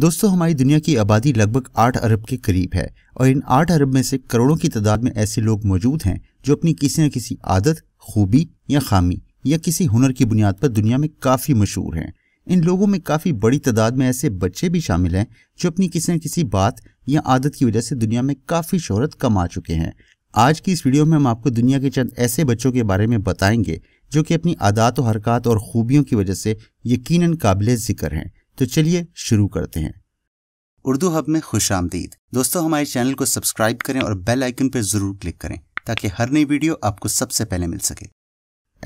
दोस्तों हमारी दुनिया की आबादी लगभग आठ अरब के करीब है और इन आठ अरब में से करोड़ों की तादाद में ऐसे लोग मौजूद हैं जो अपनी किसी न किसी आदत खूबी या खामी या किसी हुनर की बुनियाद पर दुनिया में काफ़ी मशहूर हैं इन लोगों में काफ़ी बड़ी तादाद में ऐसे बच्चे भी शामिल हैं जो अपनी किसी न किसी बात या आदत की वजह से दुनिया में काफ़ी शोहरत कमा चुके हैं आज की इस वीडियो में हम आपको दुनिया के चंद ऐसे बच्चों के बारे में बताएंगे जो कि अपनी आदात और हरकत और खूबियों की वजह से यकीन काबिल ज़िक्र हैं तो चलिए शुरू करते हैं उर्दू हब में खुश आमदीद दोस्तों हमारे चैनल को सब्सक्राइब करें और बेल आइकन पर जरूर क्लिक करें ताकि हर नई वीडियो आपको सबसे पहले मिल सके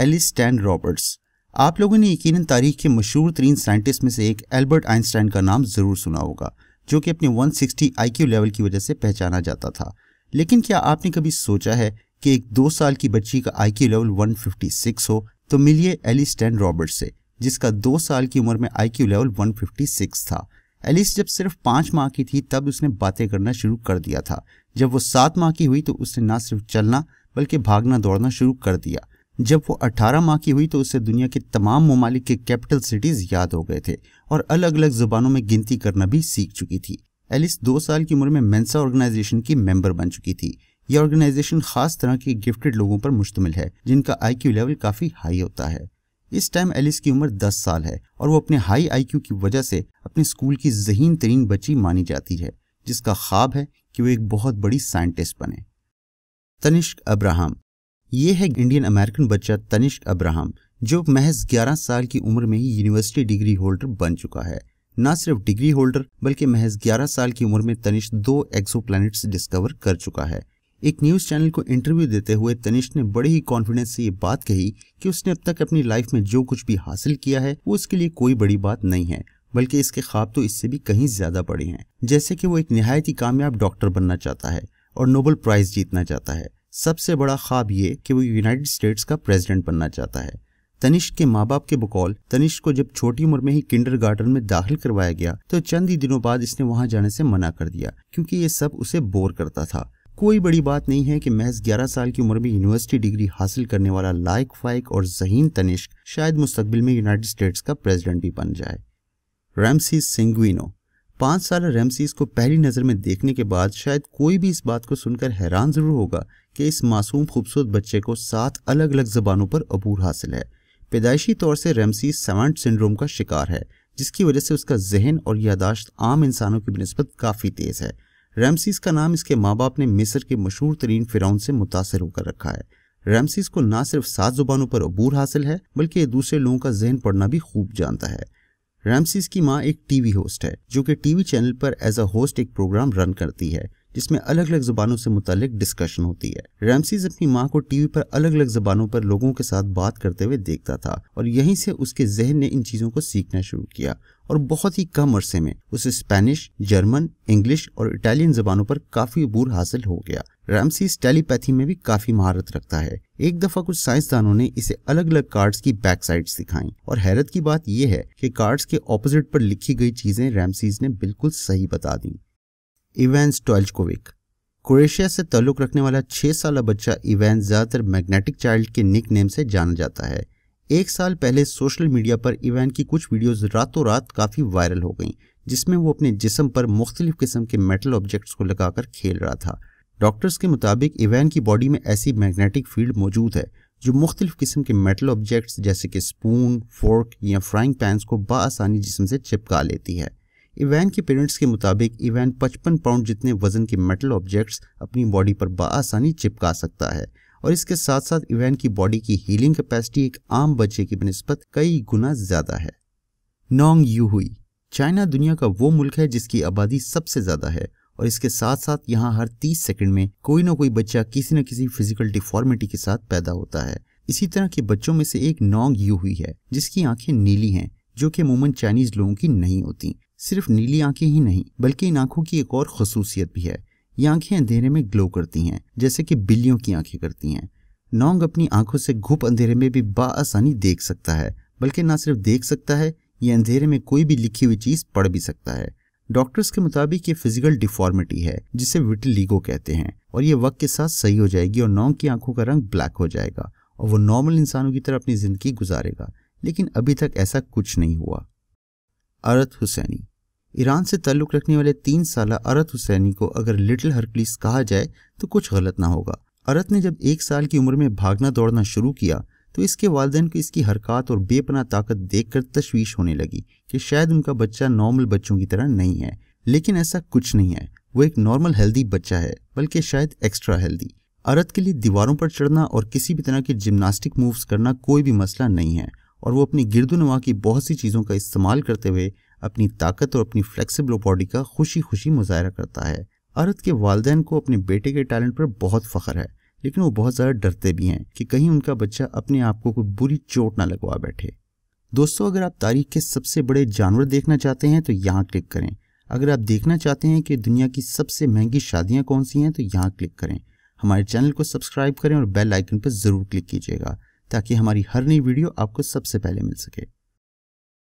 एलिस रॉबर्ट्स आप लोगों ने यकीन तारीख के मशहूर तरीन साइंटिस्ट में से एक एल्बर्ट आइंस्टाइन का नाम ज़रूर सुना होगा जो कि अपने 160 सिक्सटी लेवल की वजह से पहचाना जाता था लेकिन क्या आपने कभी सोचा है कि एक दो साल की बच्ची का आई लेवल वन हो तो मिलिए एलिस्टैन रॉबर्ट से जिसका दो साल की उम्र में आई लेवल 156 था एलिस जब सिर्फ पाँच माह की थी तब उसने बातें करना शुरू कर दिया था जब वो सात माह की हुई तो उसने ना सिर्फ चलना बल्कि भागना दौड़ना शुरू कर दिया जब वो 18 माह की हुई तो उसे दुनिया के तमाम ममालिक के कैपिटल सिटीज़ याद हो गए थे और अलग अलग ज़ुबानों में गिनती करना भी सीख चुकी थी एलिस दो साल की उम्र में मेन्सा ऑर्गेनाइजेशन की मेंबर बन चुकी थी यह ऑर्गेनाइजेशन खास तरह के गिफ्टेड लोगों पर मुश्तमिल है जिनका आईक्यू लेवल काफ़ी हाई होता है इस टाइम एलिस की उम्र 10 साल है और वो अपने हाई आईक्यू की वजह से अपने स्कूल की जहीन तरीन बच्ची मानी जाती है जिसका ख्वाब है कि वो एक बहुत बड़ी साइंटिस्ट बने तनिष्क अब्राहम ये है इंडियन अमेरिकन बच्चा तनिष्क अब्राहम जो महज 11 साल की उम्र में ही यूनिवर्सिटी डिग्री होल्डर बन चुका है न सिर्फ डिग्री होल्डर बल्कि महज 11 साल की उम्र में तनिष्क दो एक्सो डिस्कवर कर चुका है एक न्यूज़ चैनल को इंटरव्यू देते हुए तनिष्क ने बड़े ही कॉन्फिडेंस से ये बात कही कि उसने अब तक अपनी लाइफ में जो कुछ भी हासिल किया है वो उसके लिए कोई बड़ी बात नहीं है बल्कि इसके ख्वाब तो इससे भी कहीं ज्यादा बड़े हैं जैसे कि वो एक नहायत ही कामयाब डॉक्टर बनना चाहता है और नोबल प्राइज जीतना चाहता है सबसे बड़ा ख्वाब ये कि वो यूनाइटेड स्टेट्स का प्रेसिडेंट बनना चाहता है तनिष्क के माँ बाप के बकौल तनिष्क को जब छोटी उम्र में ही किंडर में दाखिल करवाया गया तो चंद ही दिनों बाद इसने वहां जाने से मना कर दिया क्योंकि ये सब उसे बोर करता था कोई बड़ी बात नहीं है कि महज 11 साल की उम्र में यूनिवर्सिटी डिग्री हासिल करने वाला लायक फाइक और जहीन तनिष्क शायद मुस्तबिल में यूनाइटेड स्टेट्स का प्रेसिडेंट भी बन जाए रैमसीज सेंगुइनो पांच साल रैमसीज को पहली नज़र में देखने के बाद शायद कोई भी इस बात को सुनकर हैरान ज़रूर होगा कि इस मासूम खूबसूरत बच्चे को सात अलग अलग ज़बानों पर अबूर हासिल है पैदाइशी तौर से रैमसीज सेवेंट सिंड्रोम का शिकार है जिसकी वजह से उसका जहन और यादाश्त आम इंसानों की बनस्बत काफ़ी तेज़ है रैमसीस का नाम इसके माँ बाप ने मिस्र के मशहूर तरीन फिराउन से मुतासर होकर रखा है रैमसीस को ना सिर्फ सात जुबानों पर अबूर हासिल है बल्कि दूसरे लोगों का जहन पढ़ना भी खूब जानता है रैमसीस की माँ एक टीवी होस्ट है जो कि टीवी चैनल पर एज अ होस्ट एक प्रोग्राम रन करती है जिसमें अलग अलग जबानों से मुतालिक डिस्कशन होती है रैमसीज अपनी माँ को टीवी पर अलग अलग जबानों पर लोगों के साथ बात करते हुए देखता था और यहीं से उसके जहन ने इन चीज़ों को सीखना शुरू किया और बहुत ही कम अरसे में उसे स्पेनिश जर्मन इंग्लिश और इटालियन जबानों पर काफी अबूर हासिल हो गया रैमसीस टेलीपैथी में भी काफी महारत रखता है एक दफा कुछ साइंसदानों ने इसे अलग अलग कार्ड्स की बैक साइड सिखाई और हैरत की बात यह है कि कार्ड्स के ऑपोजिट पर लिखी गई चीजें रैमसीज ने बिल्कुल सही बता दी इवेंस टॉल्जकोविक क्रोएशिया से ताल्लुक़ रखने वाला छः साल बच्चा इवेंस ज़्यादातर मैग्नेटिक चाइल्ड के निक नेम से जाना जाता है एक साल पहले सोशल मीडिया पर इवेंट की कुछ वीडियोस रातों रात काफ़ी वायरल हो गईं जिसमें वो अपने जिसम पर मुख्तलिफ किस्म के मेटल ऑब्जेक्ट्स को लगाकर खेल रहा था डॉक्टर्स के मुताबिक इवेंट की बॉडी में ऐसी मैग्नेटिक फील्ड मौजूद है जो मुख्तलिफ किस्म के मेटल ऑब्जेक्ट्स जैसे कि स्पून फोर्क या फ्राइंग पैंस को बासानी जिसम से चिपका लेती है इवैन के पेरेंट्स के मुताबिक इवैन 55 पाउंड जितने वजन के मेटल ऑब्जेक्ट्स अपनी बॉडी पर बआसानी चिपका सकता है और इसके साथ साथ इवैन की बॉडी की हीलिंग कैपेसिटी एक आम बच्चे की बनस्बत कई गुना ज्यादा है नोंग यू हुई चाइना दुनिया का वो मुल्क है जिसकी आबादी सबसे ज्यादा है और इसके साथ साथ यहाँ हर 30 सेकंड में कोई ना कोई बच्चा किसी न किसी फिजिकल डिफॉर्मिटी के साथ पैदा होता है इसी तरह के बच्चों में से एक नोंग यू हुई है जिसकी आंखें नीली हैं जो कि अमूमन चाइनीज लोगों की नहीं होती सिर्फ नीली आंखें ही नहीं बल्कि इन आंखों की एक और खसूसियत भी है ये आंखें अंधेरे में ग्लो करती हैं जैसे कि बिल्लियों की आंखें करती हैं नोंग अपनी आंखों से घुप अंधेरे में भी बासानी देख सकता है बल्कि ना सिर्फ देख सकता है ये अंधेरे में कोई भी लिखी हुई चीज़ पढ़ भी सकता है डॉक्टर्स के मुताबिक ये फिजिकल डिफॉर्मिटी है जिसे विटिलीगो कहते हैं और ये वक्त के साथ सही हो जाएगी और नोंग की आंखों का रंग ब्लैक हो जाएगा और वो नॉर्मल इंसानों की तरह अपनी ज़िंदगी गुजारेगा लेकिन अभी तक ऐसा कुछ नहीं हुआ अरत हुसैनी ईरान से ताल्लुक़ रखने वाले तीन साल अरत हुसैनी को अगर लिटिल हरक्लिस कहा जाए तो कुछ गलत ना होगा अरत ने जब एक साल की उम्र में भागना दौड़ना शुरू किया तो इसके वालदेन को इसकी हरकत और बेपना ताकत देखकर तशवीश होने लगी कि शायद उनका बच्चा नॉर्मल बच्चों की तरह नहीं है लेकिन ऐसा कुछ नहीं है वो एक नॉर्मल हेल्दी बच्चा है बल्कि शायद एक्स्ट्रा हेल्दी अरत के लिए दीवारों पर चढ़ना और किसी भी तरह के जिम्नास्टिक मूव्स करना कोई भी मसला नहीं है और वो अपनी गिरदुनवा की बहुत सी चीज़ों का इस्तेमाल करते हुए अपनी ताकत और अपनी फ्लेक्सिबल बॉडी का खुशी खुशी मुजाहरा करता है अरत के वालदेन को अपने बेटे के टैलेंट पर बहुत फ़ख्र है लेकिन वो बहुत ज़्यादा डरते भी हैं कि कहीं उनका बच्चा अपने आप को कोई बुरी चोट ना लगवा बैठे दोस्तों अगर आप तारीख के सबसे बड़े जानवर देखना चाहते हैं तो यहाँ क्लिक करें अगर आप देखना चाहते हैं कि दुनिया की सबसे महंगी शादियाँ कौन सी हैं तो यहाँ क्लिक करें हमारे चैनल को सब्सक्राइब करें और बेल आइकन पर ज़रूर क्लिक कीजिएगा ताकि हमारी हर नई वीडियो आपको सबसे पहले मिल सके